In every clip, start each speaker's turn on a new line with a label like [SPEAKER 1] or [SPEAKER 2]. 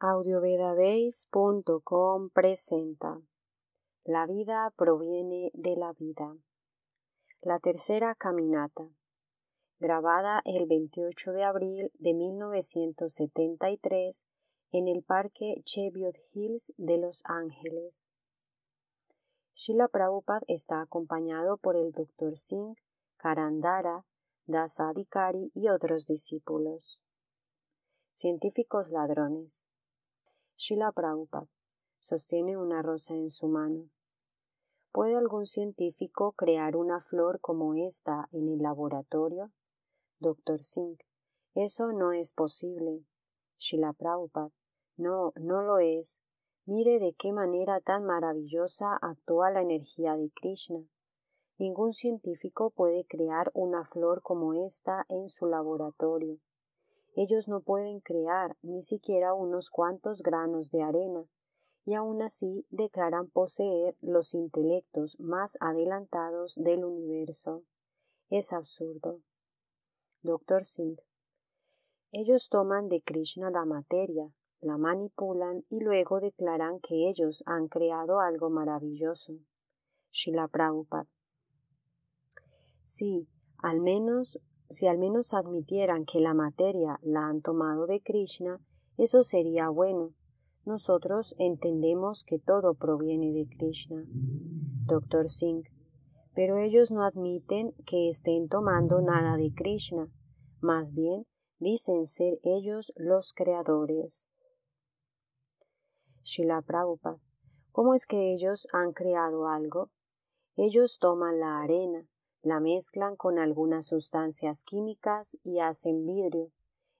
[SPEAKER 1] audiovedabase.com presenta La vida proviene de la vida. La tercera caminata, grabada el 28 de abril de 1973 en el Parque Cheviot Hills de Los Ángeles. Shila Prabhupada está acompañado por el Dr. Singh, Karandara, Dasadikari y otros discípulos. Científicos ladrones Shila Prabhupada sostiene una rosa en su mano. ¿Puede algún científico crear una flor como esta en el laboratorio? Doctor Singh, eso no es posible. Shila Prabhupada, no, no lo es. Mire de qué manera tan maravillosa actúa la energía de Krishna. Ningún científico puede crear una flor como esta en su laboratorio. Ellos no pueden crear ni siquiera unos cuantos granos de arena, y aún así declaran poseer los intelectos más adelantados del universo. Es absurdo. doctor Singh. Ellos toman de Krishna la materia, la manipulan y luego declaran que ellos han creado algo maravilloso. Shila Prabhupada. Sí, al menos si al menos admitieran que la materia la han tomado de Krishna, eso sería bueno. Nosotros entendemos que todo proviene de Krishna. Dr. Singh. Pero ellos no admiten que estén tomando nada de Krishna. Más bien, dicen ser ellos los creadores. Shila Prabhupada. ¿Cómo es que ellos han creado algo? Ellos toman la arena, la mezclan con algunas sustancias químicas y hacen vidrio.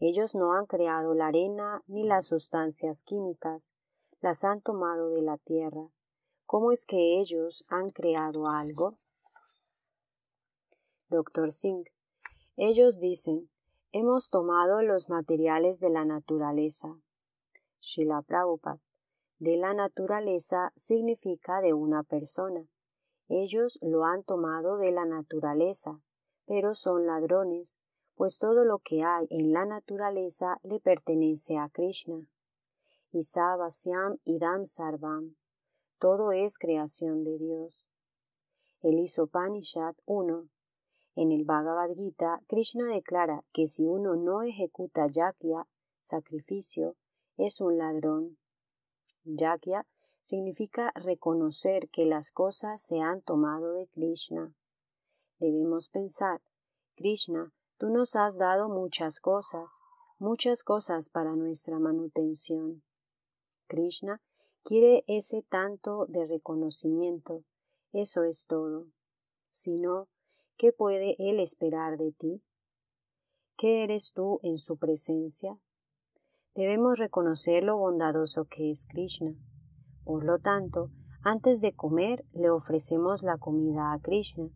[SPEAKER 1] Ellos no han creado la arena ni las sustancias químicas, las han tomado de la tierra. ¿Cómo es que ellos han creado algo? Doctor Singh. Ellos dicen, hemos tomado los materiales de la naturaleza. Shila Prabhupada. De la naturaleza significa de una persona. Ellos lo han tomado de la naturaleza, pero son ladrones, pues todo lo que hay en la naturaleza le pertenece a Krishna. Isabasyam idam sarvam. Todo es creación de Dios. El Isopanishad 1. En el Bhagavad Gita, Krishna declara que si uno no ejecuta yakya, sacrificio, es un ladrón. Yakya significa reconocer que las cosas se han tomado de Krishna. Debemos pensar, Krishna, tú nos has dado muchas cosas, muchas cosas para nuestra manutención. Krishna quiere ese tanto de reconocimiento, eso es todo. Si no, ¿qué puede Él esperar de ti? ¿Qué eres tú en su presencia? Debemos reconocer lo bondadoso que es Krishna. Por lo tanto, antes de comer le ofrecemos la comida a Krishna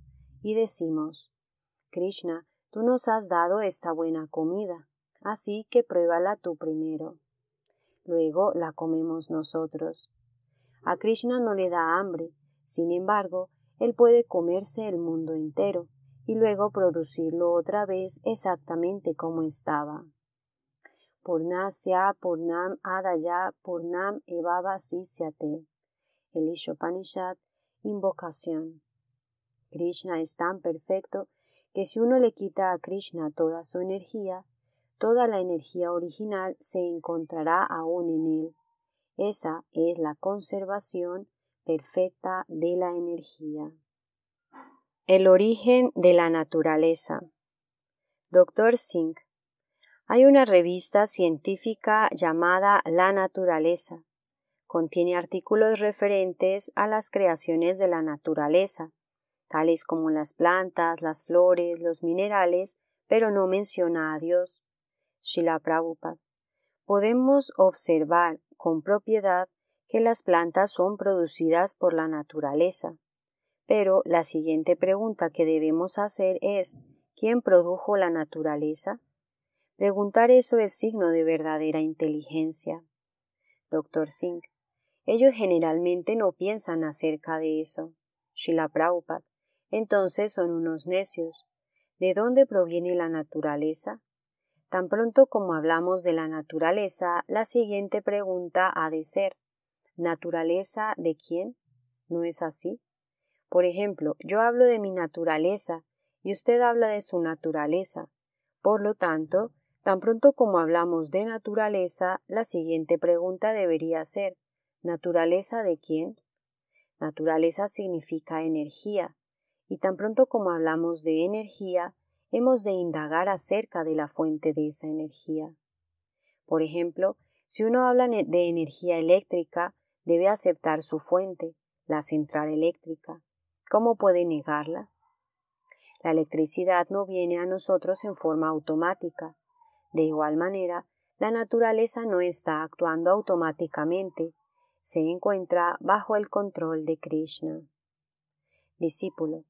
[SPEAKER 1] y decimos, Krishna, tú nos has dado esta buena comida, así que pruébala tú primero. Luego la comemos nosotros. A Krishna no le da hambre, sin embargo, él puede comerse el mundo entero y luego producirlo otra vez exactamente como estaba. Purnasya, Purnam Adaya Purnam Evava Sisyate. El Ishopanishad, invocación. Krishna es tan perfecto que si uno le quita a Krishna toda su energía, toda la energía original se encontrará aún en él. Esa es la conservación perfecta de la energía. El origen de la naturaleza. Doctor Singh hay una revista científica llamada La Naturaleza. Contiene artículos referentes a las creaciones de la naturaleza, tales como las plantas, las flores, los minerales, pero no menciona a Dios. Shila Podemos observar con propiedad que las plantas son producidas por la naturaleza. Pero la siguiente pregunta que debemos hacer es ¿quién produjo la naturaleza? Preguntar eso es signo de verdadera inteligencia. Dr. Singh. Ellos generalmente no piensan acerca de eso. Shila Prabhupada. Entonces son unos necios. ¿De dónde proviene la naturaleza? Tan pronto como hablamos de la naturaleza, la siguiente pregunta ha de ser ¿Naturaleza de quién? ¿No es así? Por ejemplo, yo hablo de mi naturaleza y usted habla de su naturaleza. Por lo tanto, Tan pronto como hablamos de naturaleza, la siguiente pregunta debería ser ¿naturaleza de quién? Naturaleza significa energía, y tan pronto como hablamos de energía, hemos de indagar acerca de la fuente de esa energía. Por ejemplo, si uno habla de energía eléctrica, debe aceptar su fuente, la central eléctrica. ¿Cómo puede negarla? La electricidad no viene a nosotros en forma automática, de igual manera, la naturaleza no está actuando automáticamente, se encuentra bajo el control de Krishna. Discípulo.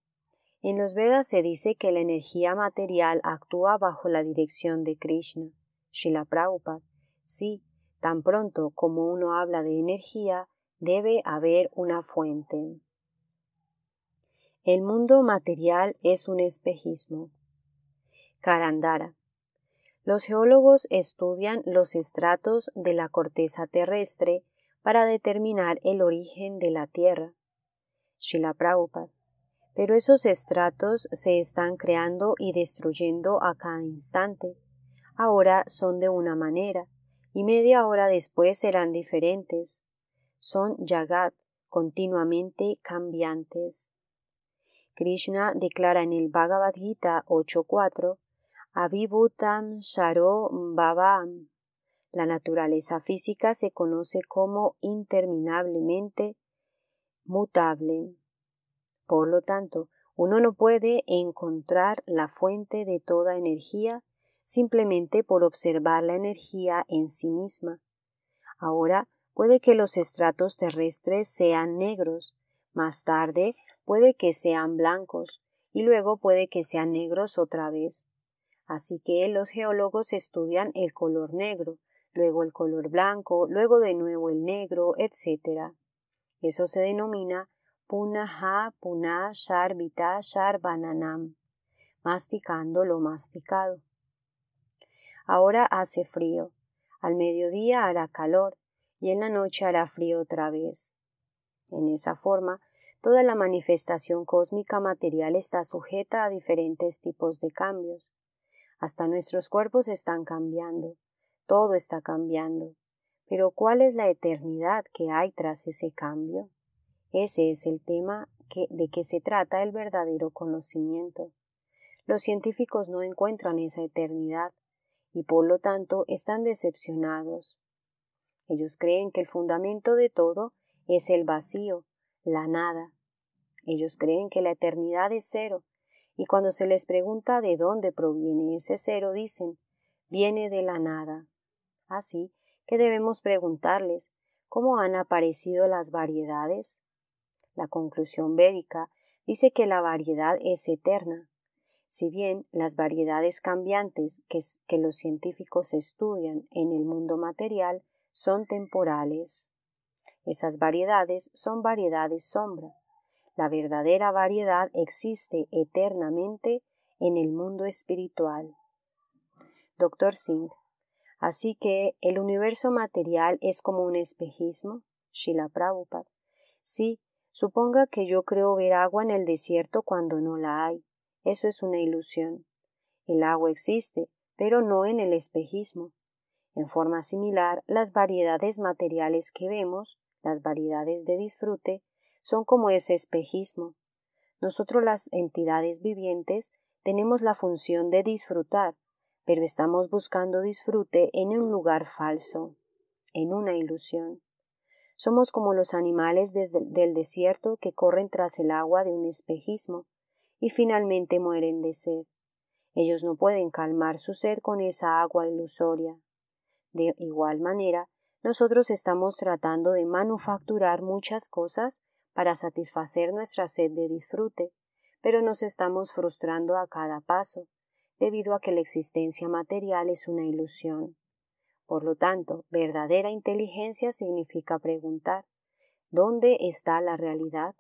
[SPEAKER 1] En los Vedas se dice que la energía material actúa bajo la dirección de Krishna. Srila Prabhupada. Sí, tan pronto como uno habla de energía, debe haber una fuente. El mundo material es un espejismo. Karandara. Los geólogos estudian los estratos de la corteza terrestre para determinar el origen de la Tierra. Shila Prabhupada. Pero esos estratos se están creando y destruyendo a cada instante. Ahora son de una manera, y media hora después serán diferentes. Son Yagat, continuamente cambiantes. Krishna declara en el Bhagavad Gita 8.4 Sharo La naturaleza física se conoce como interminablemente mutable. Por lo tanto, uno no puede encontrar la fuente de toda energía simplemente por observar la energía en sí misma. Ahora puede que los estratos terrestres sean negros, más tarde puede que sean blancos y luego puede que sean negros otra vez. Así que los geólogos estudian el color negro, luego el color blanco, luego de nuevo el negro, etc. Eso se denomina Punaha Puna Sharbita bananam, masticando lo masticado. Ahora hace frío, al mediodía hará calor y en la noche hará frío otra vez. En esa forma, toda la manifestación cósmica material está sujeta a diferentes tipos de cambios. Hasta nuestros cuerpos están cambiando. Todo está cambiando. Pero ¿cuál es la eternidad que hay tras ese cambio? Ese es el tema de que se trata el verdadero conocimiento. Los científicos no encuentran esa eternidad y por lo tanto están decepcionados. Ellos creen que el fundamento de todo es el vacío, la nada. Ellos creen que la eternidad es cero y cuando se les pregunta de dónde proviene ese cero, dicen, viene de la nada. Así que debemos preguntarles, ¿cómo han aparecido las variedades? La conclusión védica dice que la variedad es eterna. Si bien las variedades cambiantes que, que los científicos estudian en el mundo material son temporales, esas variedades son variedades sombra, la verdadera variedad existe eternamente en el mundo espiritual. Dr. Singh. Así que el universo material es como un espejismo, Shila Prabhupada. Sí, suponga que yo creo ver agua en el desierto cuando no la hay. Eso es una ilusión. El agua existe, pero no en el espejismo. En forma similar, las variedades materiales que vemos, las variedades de disfrute, son como ese espejismo. Nosotros las entidades vivientes tenemos la función de disfrutar, pero estamos buscando disfrute en un lugar falso, en una ilusión. Somos como los animales del desierto que corren tras el agua de un espejismo y finalmente mueren de sed. Ellos no pueden calmar su sed con esa agua ilusoria. De igual manera, nosotros estamos tratando de manufacturar muchas cosas para satisfacer nuestra sed de disfrute, pero nos estamos frustrando a cada paso, debido a que la existencia material es una ilusión. Por lo tanto, verdadera inteligencia significa preguntar ¿Dónde está la realidad?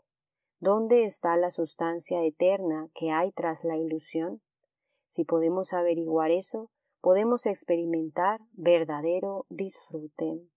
[SPEAKER 1] ¿Dónde está la sustancia eterna que hay tras la ilusión? Si podemos averiguar eso, podemos experimentar verdadero disfrute.